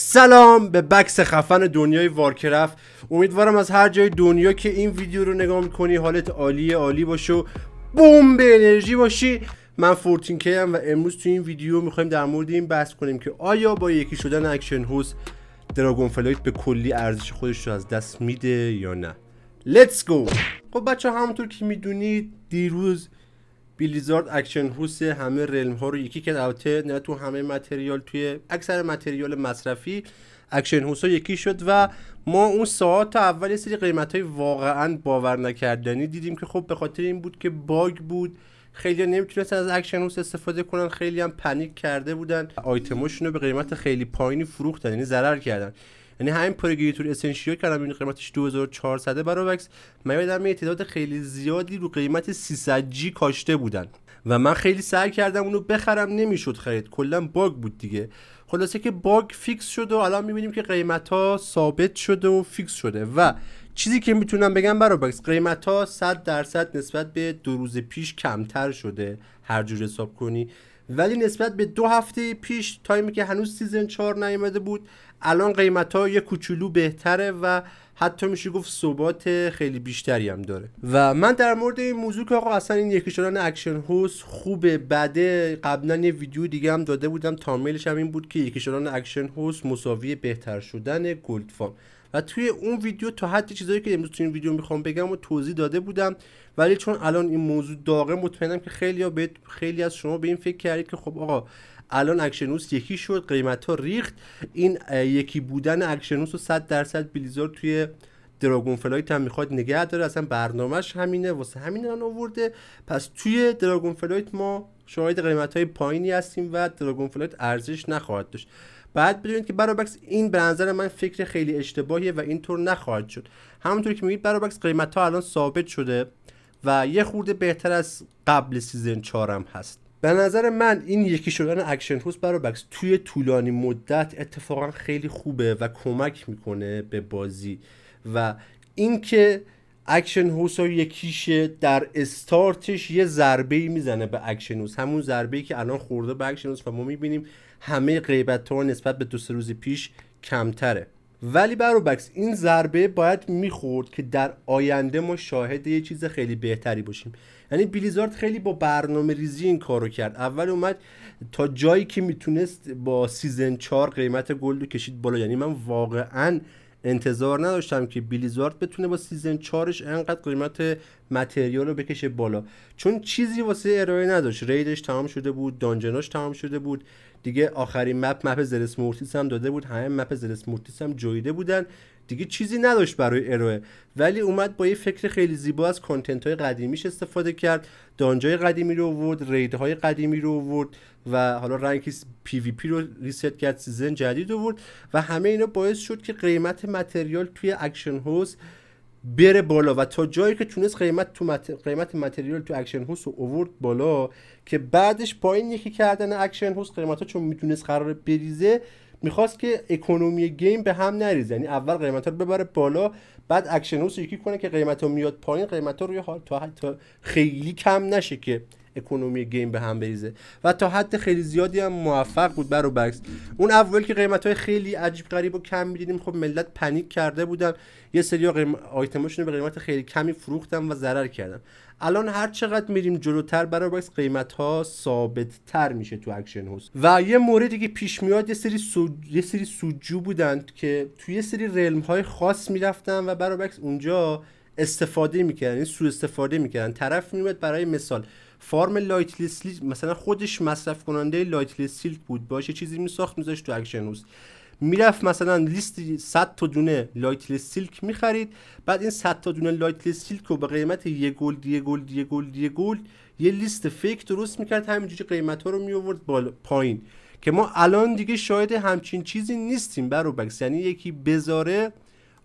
سلام به بکس خفن دنیای وارکرفت امیدوارم از هر جای دنیا که این ویدیو رو نگاه میکنی حالت عالی عالی باشه و به انرژی باشی من فورتین هم و امروز تو این ویدیو میخوایم در مورد این بحث کنیم که آیا با یکی شدن اکشن هوس دراگون فلایت به کلی ارزش خودش رو از دست میده یا نه Let's گو خب بچه همونطور که میدونید دیروز بیلیزارد اکشن هوس همه رلم ها رو یکی کرد البته نه تو همه متریال توی اکثر متریال مصرفی اکشن هوس ها یکی شد و ما اون ساعت تا اول یه سری قیمت های واقعا باور نکردنی دیدیم که خب به خاطر این بود که باگ بود خیلی نمیتونستن از اکشن هوس استفاده کنن خیلی هم پنیک کرده بودن آیتماشون رو به قیمت خیلی پایینی فروختن یعنی ضرر کردن یعنی همین پرگیتور اسنشیو کردم این قیمتش 2400 برابکس من یادم یه تعداد خیلی زیادی رو قیمت 300 جی کاشته بودن و من خیلی سعی کردم اونو بخرم نمیشد خرید کلا باگ بود دیگه خلاصه که باگ فیکس شد و الان میبینیم که قیمت ها ثابت شده و فیکس شده و چیزی که میتونم بگم بروبکس قیمت ها 100 درصد نسبت به دو روز پیش کمتر شده هر جور حساب کنی ولی نسبت به دو هفته پیش تایمی که هنوز سیزن 4 نیامده بود الان قیمت ها یه کوچولو بهتره و حتی میشه گفت ثبات خیلی بیشتری هم داره و من در مورد این موضوع که آقا اصلا این یکی اکشن هوس خوبه بده قبلا یه ویدیو دیگه هم داده بودم تاملش هم این بود که یکی اکشن هوس مساوی بهتر شدن گلد فام و توی اون ویدیو تا حدی چیزایی که امروز توی این ویدیو میخوام بگم و توضیح داده بودم ولی چون الان این موضوع داغه مطمئنم که خیلی, به خیلی از شما به این فکر کردید که خب آقا الان اکشنوس یکی شد قیمت ها ریخت این یکی بودن اکشنوس رو صد درصد بلیزار توی دراگون فلایت هم میخواد نگه داره اصلا برنامهش همینه واسه همین الان آورده پس توی دراگون فلایت ما شاید قیمت های پایینی هستیم و دراگون فلایت ارزش نخواهد داشت بعد بدونید که برابکس این به نظر من فکر خیلی اشتباهیه و اینطور نخواهد شد همونطور که میبینید برابکس قیمت ها الان ثابت شده و یه خورده بهتر از قبل سیزن 4 هم هست به نظر من این یکی شدن اکشن هوس برای بکس توی طولانی مدت اتفاقا خیلی خوبه و کمک میکنه به بازی و اینکه اکشن هوس ها یکیشه در استارتش یه ضربه ای میزنه به اکشن هوس همون ضربه ای که الان خورده به اکشن هوس و ما میبینیم همه غیبت ها نسبت به دو سه روز پیش کمتره ولی بکس این ضربه باید میخورد که در آینده ما شاهد یه چیز خیلی بهتری باشیم یعنی بلیزارد خیلی با برنامه ریزی این کارو کرد اول اومد تا جایی که میتونست با سیزن 4 قیمت گلد رو کشید بالا یعنی من واقعا انتظار نداشتم که بلیزارد بتونه با سیزن 4ش انقدر قیمت متریال رو بکشه بالا چون چیزی واسه ارائه نداشت ریدش تمام شده بود دانجناش تمام شده بود دیگه آخرین مپ مپ زلس مورتیس هم داده بود همه مپ زرس مورتیس هم جویده بودن دیگه چیزی نداشت برای ارائه ولی اومد با یه فکر خیلی زیبا از کنتنت های قدیمیش استفاده کرد دانجای قدیمی رو آورد رید های قدیمی رو آورد و حالا رنگ پی وی پی رو ریست کرد سیزن جدید آورد و همه اینا باعث شد که قیمت متریال توی اکشن هوس بره بالا و تا جایی که تونست قیمت تو قیمت متریال تو اکشن هوس رو اوورد بالا که بعدش پایین یکی کردن اکشن هوس قیمت ها چون میتونست قرار بریزه میخواست که اکونومی گیم به هم نریزه یعنی اول قیمت ها رو ببره بالا بعد اکشن هوس یکی کنه که قیمت ها میاد پایین قیمت ها روی حال تا, حتی خیلی کم نشه که اکونومی گیم به هم بریزه و تا حد خیلی زیادی هم موفق بود برو اون اول که قیمت های خیلی عجیب غریب و کم میدیدیم خب ملت پنیک کرده بودن یه سری قیم... رو به قیمت خیلی کمی فروختن و ضرر کردن الان هر چقدر میریم جلوتر برای باکس قیمت ها ثابت تر میشه تو اکشن هوس و یه موردی که پیش میاد یه سری یه سری سوجو بودن که توی یه سری رلم های خاص میرفتن و برای اونجا استفاده میکردن این یعنی استفاده میکردن طرف میومد برای مثال فارم لایت مثلا خودش مصرف کننده لایت بود باشه چیزی میساخت میذاشت تو روز میرفت مثلا لیست 100 تا دونه لایت سیلک میخرید بعد این 100 تا دونه لایت سیلک رو به قیمت یه گلد یه گلد یه گلد یه گلد یه لیست فیک درست میکرد همینجوری قیمت ها رو میورد بالا پایین که ما الان دیگه شاید همچین چیزی نیستیم برو بکس یعنی یکی بذاره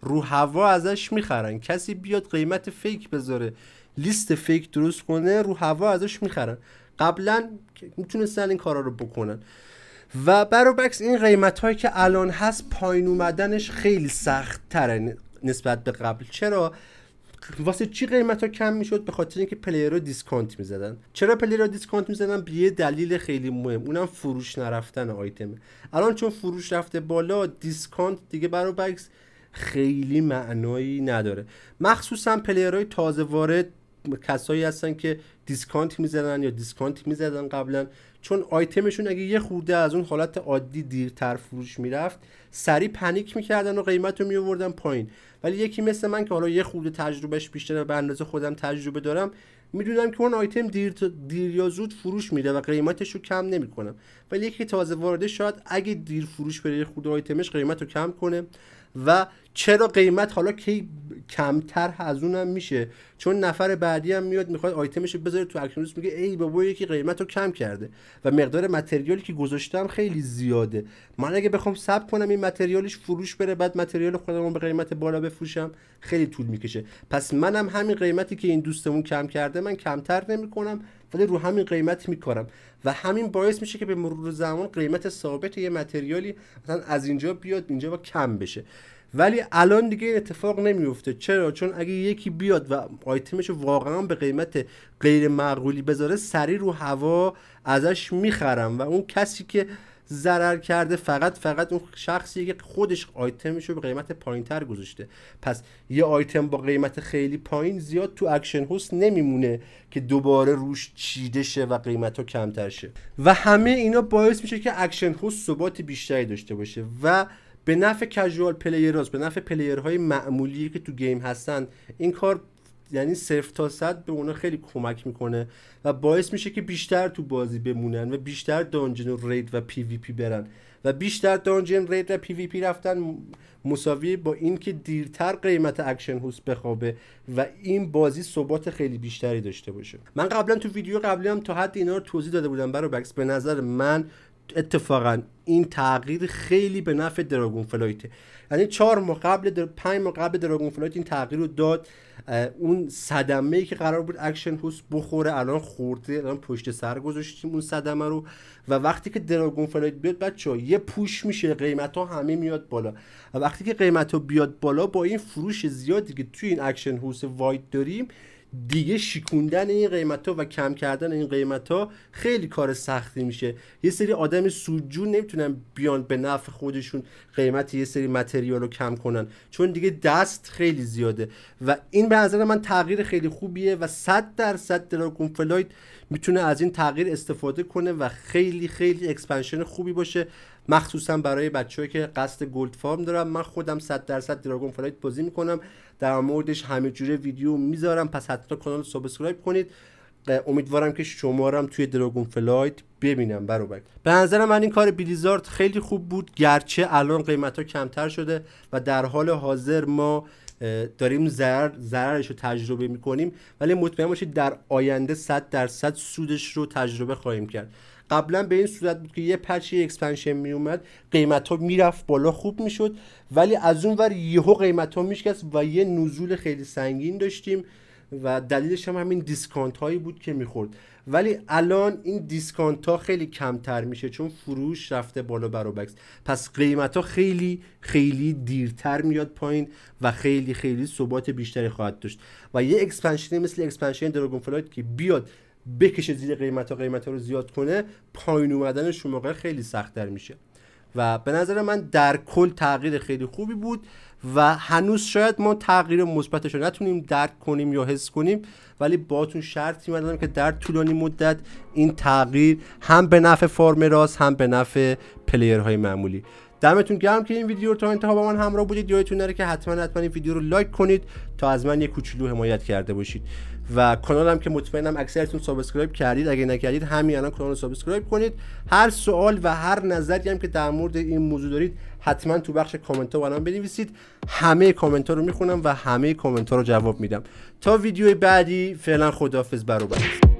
رو هوا ازش میخرن کسی بیاد قیمت فیک بذاره لیست فیک درست کنه رو هوا ازش میخرن قبلا میتونستن این کارا رو بکنن و برابکس این قیمت هایی که الان هست پایین اومدنش خیلی سخت تره نسبت به قبل چرا واسه چی قیمت ها کم میشد به خاطر اینکه پلیر رو دیسکانت میزدن چرا پلیر دیسکانت میزدن به یه دلیل خیلی مهم اونم فروش نرفتن آیتمه الان چون فروش رفته بالا دیسکانت دیگه بکس خیلی معنایی نداره مخصوصا پلیرهای تازه وارد کسایی هستن که دیسکانت میزدن یا دیسکانت میزدن قبلا چون آیتمشون اگه یه خورده از اون حالت عادی دیرتر فروش میرفت سریع پنیک میکردن و قیمت رو میوردن پایین ولی یکی مثل من که حالا یه خورده تجربهش بیشتر به اندازه خودم تجربه دارم میدونم که اون آیتم دیر, دیر یا زود فروش میره و قیمتش رو کم نمیکنم ولی یکی تازه وارده شاید اگه دیر فروش بره خود آیتمش قیمت رو کم کنه و چرا قیمت حالا کی کمتر از اونم میشه چون نفر بعدی هم میاد میخواد آیتمش بذاره تو اکشن میگه ای بابا یکی قیمت رو کم کرده و مقدار متریالی که گذاشتم خیلی زیاده من اگه بخوام ثبت کنم این متریالش فروش بره بعد متریال خودمو به قیمت بالا بفروشم خیلی طول میکشه پس منم همین قیمتی که این دوستمون کم کرده من کمتر نمیکنم ولی رو همین قیمت میکنم و همین باعث میشه که به مرور زمان قیمت ثابت یه متریالی مثلا از اینجا بیاد اینجا و کم بشه ولی الان دیگه این اتفاق نمیفته چرا چون اگه یکی بیاد و آیتمش واقعا به قیمت غیر معقولی بذاره سری رو هوا ازش میخرم و اون کسی که ضرر کرده فقط فقط اون شخصی که خودش آیتمش رو به قیمت پایین تر گذاشته پس یه آیتم با قیمت خیلی پایین زیاد تو اکشن هست نمیمونه که دوباره روش چیده شه و قیمت ها کمتر شه و همه اینا باعث میشه که اکشن هست ثبات بیشتری داشته باشه و به نفع کژوال راست به نفع های معمولی که تو گیم هستن این کار یعنی صرف تا صد به اونا خیلی کمک میکنه و باعث میشه که بیشتر تو بازی بمونن و بیشتر دانجن و رید و پی وی پی برن و بیشتر دانجن رید و پی وی پی رفتن مساوی با اینکه دیرتر قیمت اکشن هوس بخوابه و این بازی ثبات خیلی بیشتری داشته باشه من قبلا تو ویدیو قبلی هم تا حد اینا رو توضیح داده بودم برای بکس به نظر من اتفاقا این تغییر خیلی به نفع دراگون فلایته یعنی چهار ماه قبل در... پنج ماه قبل دراگون فلایت این تغییر رو داد اون صدمه ای که قرار بود اکشن هوس بخوره الان خورده الان پشت سر گذاشتیم اون صدمه رو و وقتی که دراگون فلایت بیاد بچه ها یه پوش میشه قیمت ها همه میاد بالا و وقتی که قیمت ها بیاد بالا با این فروش زیادی که توی این اکشن هوس واید داریم دیگه شیکوندن این قیمت ها و کم کردن این قیمت ها خیلی کار سختی میشه یه سری آدم سودجو نمیتونن بیان به نفع خودشون قیمت یه سری متریال رو کم کنن چون دیگه دست خیلی زیاده و این به نظر من تغییر خیلی خوبیه و 100 درصد دراگون فلایت میتونه از این تغییر استفاده کنه و خیلی خیلی اکسپنشن خوبی باشه مخصوصا برای بچه‌ای که قصد گلد فارم دارم من خودم 100 درصد دراگون فلایت بازی میکنم در موردش همه جوره ویدیو میذارم پس حتما کانال سابسکرایب کنید امیدوارم که شما هم توی دراگون فلایت ببینم برو به نظر من این کار بلیزارد خیلی خوب بود گرچه الان قیمت ها کمتر شده و در حال حاضر ما داریم زر ضررش رو تجربه میکنیم ولی مطمئن باشید در آینده 100 درصد سودش رو تجربه خواهیم کرد قبلا به این صورت بود که یه پچ اکسپنشن اومد قیمت ها میرفت بالا خوب میشد ولی از اون ور یهو قیمت ها میشکست و یه نزول خیلی سنگین داشتیم و دلیلش هم همین دیسکانت هایی بود که میخورد ولی الان این دیسکانت ها خیلی کمتر میشه چون فروش رفته بالا برابکس پس قیمت ها خیلی خیلی دیرتر میاد پایین و خیلی خیلی ثبات بیشتری خواهد داشت و یه اکسپنشنی مثل اکسپنشن دراگون که بیاد بکشه زیر قیمت ها قیمت ها رو زیاد کنه پایین اومدن موقع خیلی سخت در میشه و به نظر من در کل تغییر خیلی خوبی بود و هنوز شاید ما تغییر مثبتش رو نتونیم درک کنیم یا حس کنیم ولی باتون شرطی مدادم که در طولانی مدت این تغییر هم به نفع فارمراز هم به نفع پلیرهای معمولی دمتون گرم که این ویدیو رو تا انتها با من همراه بودید یادتون نره که حتما حتما این ویدیو رو لایک کنید تا از من یه کوچولو حمایت کرده باشید و کانالم که مطمئنم اکثرتون سابسکرایب کردید اگه نکردید همین الان کانال رو سابسکرایب کنید هر سوال و هر نظری هم که در مورد این موضوع دارید حتما تو بخش کامنت ها برام بنویسید همه کامنت ها رو میخونم و همه کامنت ها رو جواب میدم تا ویدیو بعدی فعلا خداحافظ برو